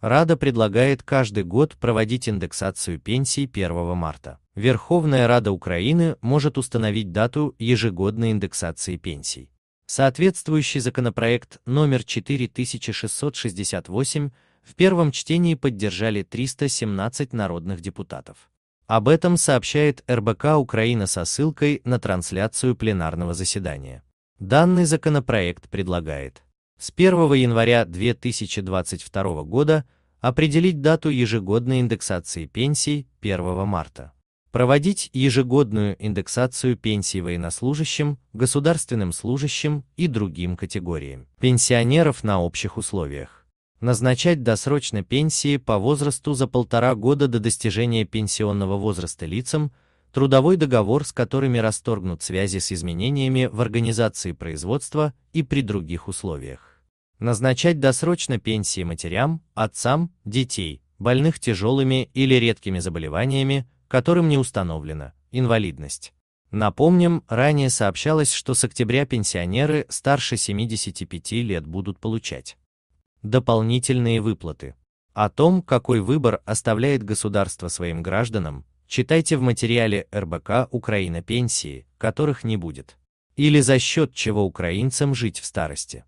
Рада предлагает каждый год проводить индексацию пенсий 1 марта. Верховная Рада Украины может установить дату ежегодной индексации пенсий. Соответствующий законопроект номер 4668 в первом чтении поддержали 317 народных депутатов. Об этом сообщает РБК Украина со ссылкой на трансляцию пленарного заседания. Данный законопроект предлагает с 1 января 2022 года определить дату ежегодной индексации пенсий 1 марта. Проводить ежегодную индексацию пенсий военнослужащим, государственным служащим и другим категориям пенсионеров на общих условиях. Назначать досрочно пенсии по возрасту за полтора года до достижения пенсионного возраста лицам, трудовой договор с которыми расторгнут связи с изменениями в организации производства и при других условиях. Назначать досрочно пенсии матерям, отцам, детей, больных тяжелыми или редкими заболеваниями, которым не установлена инвалидность. Напомним, ранее сообщалось, что с октября пенсионеры старше 75 лет будут получать дополнительные выплаты. О том, какой выбор оставляет государство своим гражданам, читайте в материале РБК «Украина пенсии», которых не будет. Или за счет чего украинцам жить в старости.